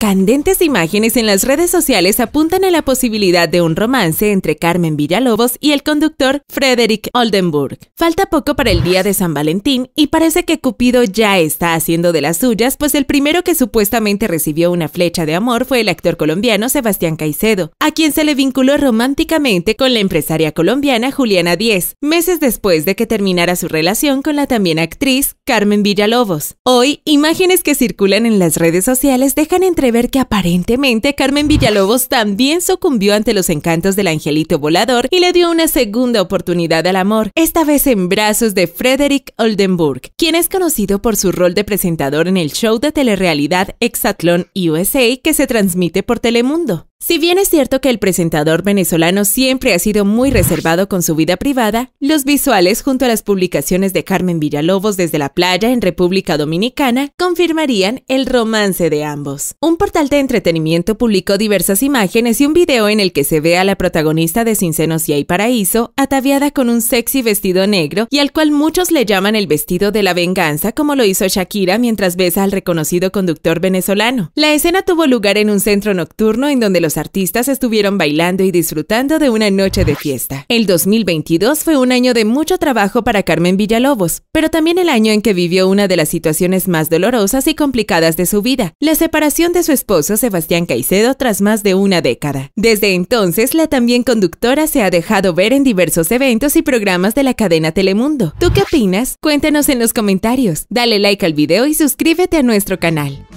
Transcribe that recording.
Candentes imágenes en las redes sociales apuntan a la posibilidad de un romance entre Carmen Villalobos y el conductor Frederick Oldenburg. Falta poco para el día de San Valentín y parece que Cupido ya está haciendo de las suyas, pues el primero que supuestamente recibió una flecha de amor fue el actor colombiano Sebastián Caicedo, a quien se le vinculó románticamente con la empresaria colombiana Juliana Díez, meses después de que terminara su relación con la también actriz Carmen Villalobos. Hoy, imágenes que circulan en las redes sociales dejan entre ver que aparentemente Carmen Villalobos también sucumbió ante los encantos del angelito volador y le dio una segunda oportunidad al amor, esta vez en brazos de Frederick Oldenburg, quien es conocido por su rol de presentador en el show de telerrealidad Exatlón USA que se transmite por Telemundo. Si bien es cierto que el presentador venezolano siempre ha sido muy reservado con su vida privada, los visuales junto a las publicaciones de Carmen Villalobos desde la playa en República Dominicana confirmarían el romance de ambos. Un portal de entretenimiento publicó diversas imágenes y un video en el que se ve a la protagonista de Sin y Hay Paraíso ataviada con un sexy vestido negro y al cual muchos le llaman el vestido de la venganza como lo hizo Shakira mientras besa al reconocido conductor venezolano. La escena tuvo lugar en un centro nocturno en donde los los artistas estuvieron bailando y disfrutando de una noche de fiesta. El 2022 fue un año de mucho trabajo para Carmen Villalobos, pero también el año en que vivió una de las situaciones más dolorosas y complicadas de su vida, la separación de su esposo Sebastián Caicedo tras más de una década. Desde entonces, la también conductora se ha dejado ver en diversos eventos y programas de la cadena Telemundo. ¿Tú qué opinas? Cuéntanos en los comentarios, dale like al video y suscríbete a nuestro canal.